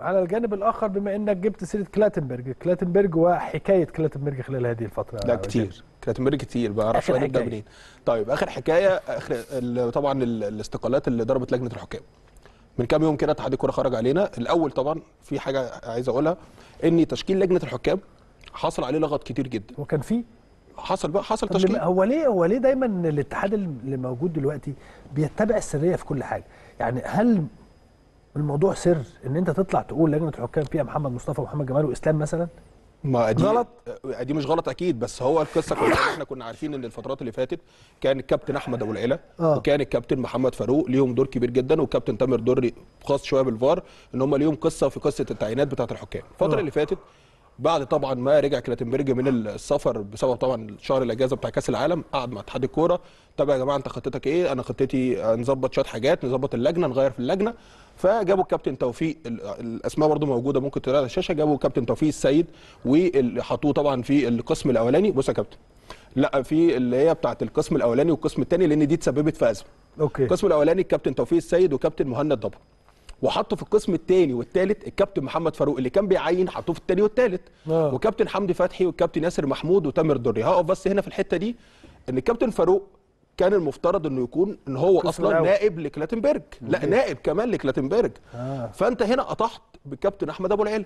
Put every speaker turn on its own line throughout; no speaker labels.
على الجانب الاخر بما انك جبت سيره كلاتنبرج كلاتنبرج وحكايه كلاتنبرج خلال
هذه الفتره لا كتير كلاتنبرج كتير بقى اعرفش هنبدا منين طيب اخر حكايه اخر طبعا الاستقالات اللي ضربت لجنه الحكام من كام يوم كده اتحاد الكوره خرج علينا الاول طبعا في حاجه عايز اقولها ان تشكيل لجنه الحكام حصل عليه لغط كتير جدا وكان في حصل بقى حصل تشكيل هو
ليه هو ليه دايما الاتحاد اللي موجود دلوقتي بيتبع السريه في كل حاجه يعني هل الموضوع سر ان انت تطلع تقول لجنه الحكام فيها محمد مصطفى ومحمد جمال واسلام مثلا ما دي غلط
دي مش غلط اكيد بس هو القصه كلها احنا كنا عارفين ان الفترات اللي فاتت كان الكابتن احمد ابو العيله آه. وكان الكابتن محمد فاروق ليهم دور كبير جدا والكابتن تامر دري خاص شويه بالفار ان هم ليهم قصه في قصه التعيينات بتاعه الحكام الفتره آه. اللي فاتت بعد طبعا ما رجع كلاتنبرج من السفر بسبب طبعا شهر الاجازه بتاع كاس العالم قعد مع اتحاد الكوره طب يا جماعه انت خطتك ايه انا خطتي نظبط شويه حاجات نظبط اللجنه نغير في اللجنه فجابوا الكابتن توفيق الاسماء برده موجوده ممكن تلاقيها على الشاشه جابوا الكابتن توفيق السيد وحطوه طبعا في القسم الاولاني بص يا كابتن لا في اللي هي بتاعه القسم الاولاني والقسم الثاني لان دي اتسببت في ازمه اوكي القسم الاولاني الكابتن توفيق السيد وكابتن مهند ضبط وحطه في القسم الثاني والثالث الكابتن محمد فاروق اللي كان بيعين حطوه في الثاني والثالث آه. نعم. وكابتن حمدي فتحي والكابتن ياسر محمود وتامر دري هقف بس هنا في الحته دي ان الكابتن فاروق كان المفترض انه يكون ان هو اصلا الأول. نائب لكلاتنبرج لا نائب كمان لكلاتنبرج آه. فانت هنا قطعت بالكابتن احمد ابو العيل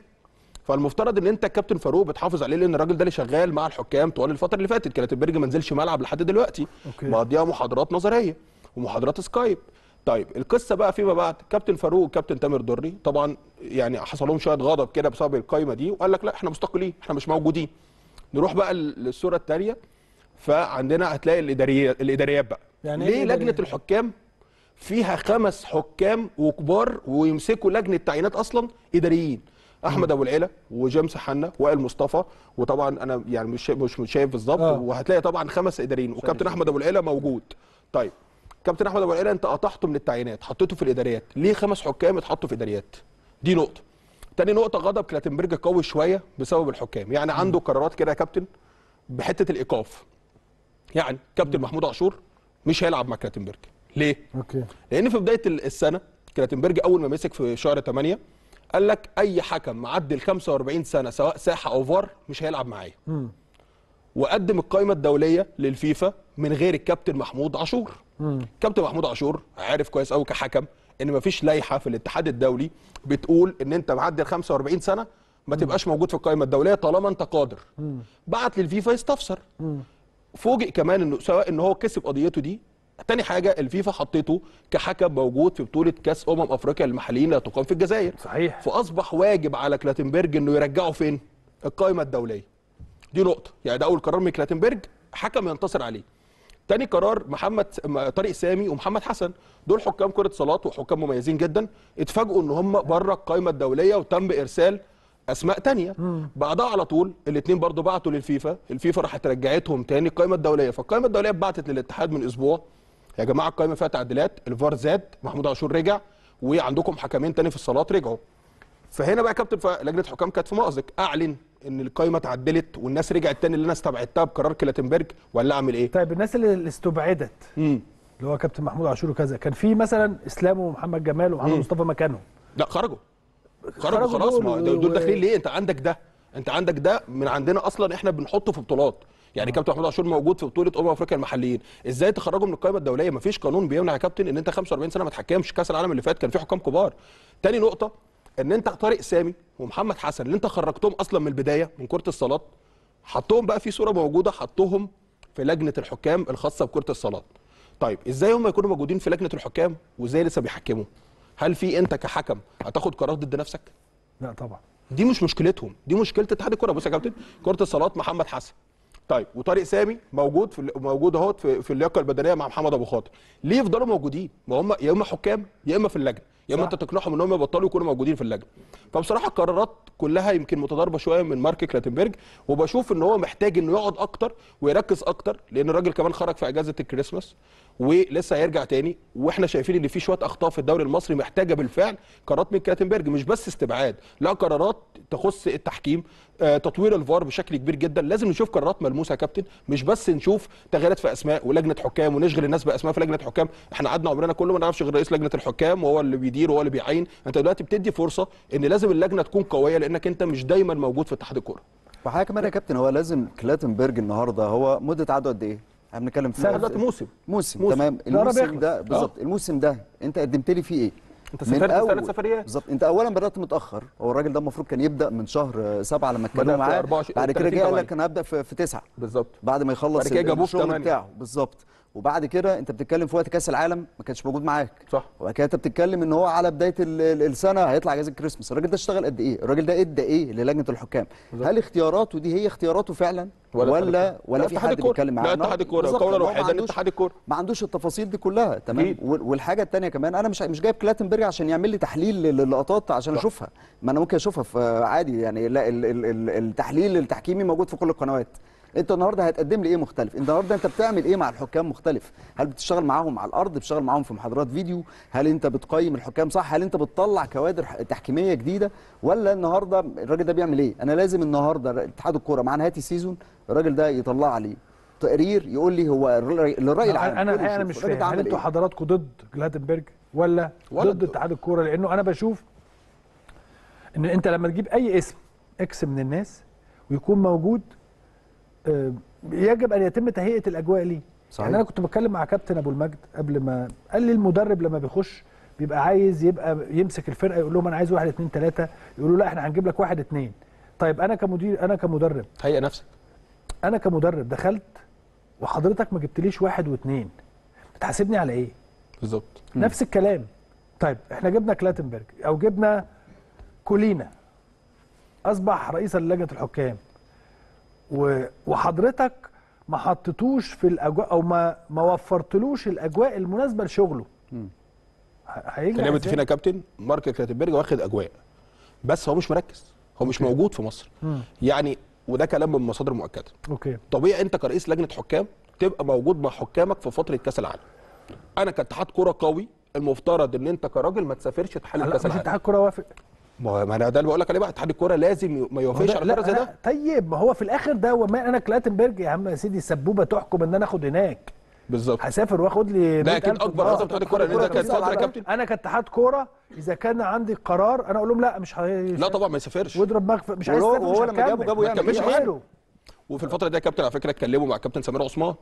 فالمفترض ان انت الكابتن فاروق بتحافظ عليه لان الراجل ده اللي شغال مع الحكام طوال الفتره اللي فاتت كلاتنبرج ما نزلش ملعب لحد دلوقتي مقضيها محاضرات نظريه ومحاضرات سكايب طيب القصه بقى فيما بعد كابتن فاروق وكابتن تامر دري طبعا يعني حصل لهم شويه غضب كده بسبب القايمه دي وقال لك لا احنا مستقلين احنا مش موجودين نروح بقى للصوره الثانيه فعندنا هتلاقي الاداريات الاداريات بقى يعني إيه ليه لجنه الحكام فيها خمس حكام وكبار ويمسكوا لجنه تعيينات اصلا اداريين احمد ابو العيله وجيمس حنا وائل مصطفى وطبعا انا يعني مش مش شايف بالظبط آه. وهتلاقي طبعا خمس اداريين وكابتن احمد ابو العيله موجود طيب كابتن احمد ابو العيله انت قطعته من التعيينات حطيته في الاداريات ليه خمس حكام اتحطوا في اداريات دي نقطه تاني نقطه غضب كلاتنبرج قوي شويه بسبب الحكام يعني عنده قرارات كده يا كابتن بحته الايقاف يعني كابتن محمود عاشور مش هيلعب مع كلاتنبرج ليه اوكي لان في بدايه السنه كلاتنبرج اول ما مسك في شهر 8 قال لك اي حكم معدي ال 45 سنه سواء ساحه او فار مش هيلعب معايا وقدم القائمه الدوليه للفيفا من غير الكابتن محمود عاشور كابتن محمود عاشور عارف كويس قوي كحكم ان مفيش لائحه في الاتحاد الدولي بتقول ان انت معدي ال 45 سنه ما تبقاش موجود في القائمه الدوليه طالما انت قادر بعت للفيفا يستفسر فوجئ كمان انه سواء ان هو كسب قضيته دي تاني حاجه الفيفا حطيته كحكم موجود في بطوله كاس امم افريقيا المحليين لا تقام في الجزائر صحيح فاصبح واجب على كلاتنبرج انه يرجعه فين القائمه الدوليه دي نقطه يعني ده اول قرار من كلاتنبرج حكم ينتصر عليه تاني قرار محمد طارق سامي ومحمد حسن دول حكام كره صالات وحكام مميزين جدا اتفاجئوا ان هم بره القائمه الدوليه وتم ارسال اسماء تانية بعدها على طول الاثنين برضو بعتوا للفيفا الفيفا راحت رجعتهم تاني القائمه الدوليه فالقائمه الدوليه بعتت للاتحاد من اسبوع يا جماعه القائمه فيها تعديلات الفار زاد محمود عاشور رجع وعندكم حكمين تاني في الصالات رجعوا فهنا بقى كابتن لجنه حكام كانت في مأزق اعلن ان القايمه اتعدلت والناس رجعت تاني اللي انا استبعدتها بقرار كلاتنبرج ولا اعمل ايه؟ طيب الناس اللي استبعدت مم. اللي هو كابتن محمود
عاشور وكذا كان في مثلا اسلام ومحمد جمال ومحمد مصطفى مكانهم
لا خرجوا خرجوا خلاص ما دول و... داخلين ليه؟ انت عندك ده انت عندك ده من عندنا اصلا احنا بنحطه في بطولات يعني آه. كابتن محمود عاشور موجود في بطوله امم افريقيا المحليين ازاي تخرجه من القائمه الدوليه مفيش قانون بيمنع يا كابتن ان انت 45 سنه ما تحكمش كاس العالم اللي فات كان في حكام كبار تاني نقطه ان انت طارق سامي ومحمد حسن اللي انت خرجتهم اصلا من البدايه من كره الصالات حطهم بقى في صوره موجوده حطهم في لجنه الحكام الخاصه بكره الصالات طيب ازاي هم يكونوا موجودين في لجنه الحكام وازاي لسه بيحكموا هل في انت كحكم هتاخد قرار ضد نفسك لا طبعا دي مش مشكلتهم دي مشكله اتحاد الكره بص يا كابتن كره الصالات محمد حسن طيب وطارق سامي موجود في موجود اهوت في اللياقه البدنيه مع محمد ابو خاطر ليه يفضلوا موجودين ما هم يا اما حكام يا اما في اللجنه يا اما انت تقنعهم ان هم يبطلوا يكونوا موجودين في اللجنه فبصراحه القرارات كلها يمكن متضاربه شويه من مارك كلاتنبرج وبشوف ان هو محتاج انه يقعد اكتر ويركز اكتر لان الراجل كمان خرج في اجازه الكريسماس ولسه هيرجع تاني واحنا شايفين ان في شويه اخطاء في الدوري المصري محتاجه بالفعل قرارات من كلاتنبرج مش بس استبعاد لا قرارات تخص التحكيم آه، تطوير الفار بشكل كبير جدا لازم نشوف قرارات ملموسه يا كابتن مش بس نشوف تغييرات في اسماء ولجنه حكام ونشغل الناس باسماء في لجنه حكام احنا قعدنا عمرنا كله ما نعرفش غير رئيس لجنه الحكام وهو اللي بيدير وهو اللي بيعين انت دلوقتي بتدي فرصه ان لازم اللجنه تكون قويه لانك انت مش دايما موجود في اتحاد الكوره
وحاجه كمان يا كابتن هو لازم كلاتنبرج النهارده هو مده عقده قد ايه احنا بنتكلم في دلوقتي موسم موسم تمام الموسم ده آه. بالظبط الموسم ده انت قدمت لي فيه ايه؟ انت سافرت ثلاث سفريات بالظبط انت اولا بدات متاخر هو الراجل ده المفروض كان يبدا من شهر سبعة لما اتكلموا معاه بعد كده جه قال لك انا هبدا في, في تسعة بالظبط بعد ما يخلص الشغل بتاعه بالظبط وبعد كده انت بتتكلم في وقت كاس العالم ما كانش موجود معاك صح وبعد كده انت بتتكلم ان هو على بدايه السنه هيطلع جهاز الكريسماس الراجل ده اشتغل قد ايه الراجل ده ادى ايه للجنه الحكام بالزبط. هل اختياراته دي هي اختياراته فعلا ولا ولا, ولا في حد بيتكلم معاه لا اتحاد الكوره الكوره الوحيده اتحاد الكوره ما عندوش التفاصيل دي كلها تمام جيد. والحاجه الثانيه كمان انا مش مش جايب كلاتنبرج عشان يعمل لي تحليل للقطات عشان اشوفها ما انا ممكن اشوفها عادي يعني لا التحليل التحكيمي موجود في كل القنوات انت النهارده هتقدم لي ايه مختلف النهارده انت بتعمل ايه مع الحكام مختلف هل بتشتغل معاهم على الارض بتشتغل معاهم في محاضرات فيديو هل انت بتقيم الحكام صح هل انت بتطلع كوادر تحكيميه جديده ولا النهارده الراجل ده بيعمل ايه انا لازم النهارده اتحاد الكوره مع نهايه السيزون الراجل ده يطلع لي تقرير يقول لي هو الراي العام انا انا, مش فاهم هل انتوا ايه؟ حضراتكم
ضد جلاتنبرج ولا, ولا ضد اتحاد الكوره لانه انا بشوف ان انت لما تجيب اي اسم اكس من الناس ويكون موجود آه، يجب ان يتم تهيئه الاجواء ليه يعني صحيح. يعني انا كنت بتكلم مع كابتن ابو المجد قبل ما قال لي المدرب لما بيخش بيبقى عايز يبقى يمسك الفرقه يقول لهم انا عايز واحد اثنين ثلاثه يقولوا لا احنا هنجيب لك واحد اثنين طيب انا كمدير انا كمدرب هيئ نفسك انا كمدرب دخلت وحضرتك ما جبتليش واحد واثنين بتحاسبني على ايه بالظبط نفس الكلام طيب احنا جبنا كلاتنبرج او جبنا كولينا اصبح رئيسا للجنه الحكام وحضرتك ما حطيتوش في الاجواء او ما ما وفرتلوش الاجواء المناسبه لشغله
هيجي كلام متفقين يا كابتن مارك كلاتنبرج واخد اجواء بس هو مش مركز هو مش أوكي. موجود في مصر مم. يعني وده كلام من مصادر مؤكده اوكي طبيعي انت كرئيس لجنه حكام تبقى موجود مع حكامك في فتره كاس العالم انا كاتحاد كوره قوي المفترض ان انت كراجل ما تسافرش تحل كاس العالم مش اتحاد كوره وافق ما انا ده اللي بقول لك عليه بقى اتحاد الكوره لازم ما يوافقش على قرار زي ده
طيب ما هو في الاخر ده وما انا كلاتنبرج يا عم يا سيدي السبوبه تحكم ان انا اخد هناك بالظبط هسافر واخد لي لكن اكيد اكبر غلطه بتاعت الكوره ان ده كان صدر كابتن انا كاتحاد كوره اذا كان عندي قرار انا اقول لهم لا مش لا
طبعا ما يسافرش واضرب مغف... مش عايز اسافر هو لما جابه جابه يعني مش حلو وفي الفتره دي يا كابتن على فكره اتكلموا مع كابتن سمير عثمان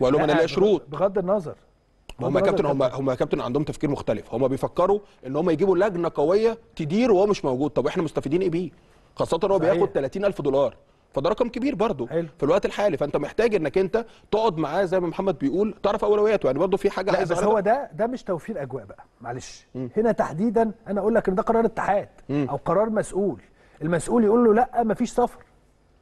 وقال لهم انا ليا شروط بغض النظر هم, هم كابتن هم هم كابتن عندهم تفكير مختلف هم بيفكروا ان هم يجيبوا لجنه قويه تدير وهو مش موجود طب احنا مستفيدين ايه بيه خاصه هو بياخد 30000 دولار فده رقم كبير برضه في الوقت الحالي فانت محتاج انك انت تقعد معاه زي ما محمد بيقول تعرف اولوياته يعني برضه في حاجه عايز بس هو
ده ده مش توفير اجواء بقى معلش م. هنا تحديدا انا اقول لك ان ده قرار اتحاد او قرار مسؤول المسؤول يقول له لا مفيش سفر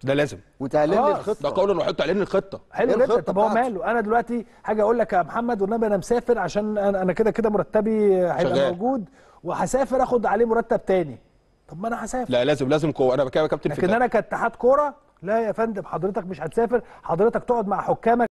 ده لازم وتعليل الخطه ده قولا
واحد تعلن الخطه حلو الخطه طب هو ماله
انا دلوقتي حاجه اقول لك يا محمد والنبي انا مسافر عشان انا كده كده مرتبي هيبقى موجود وهسافر اخد عليه مرتب تاني طب ما انا هسافر لا
لازم لازم قوه انا بكلم كابتن لكن انا
كاتحاد كوره لا يا فندم حضرتك مش هتسافر حضرتك تقعد مع حكامك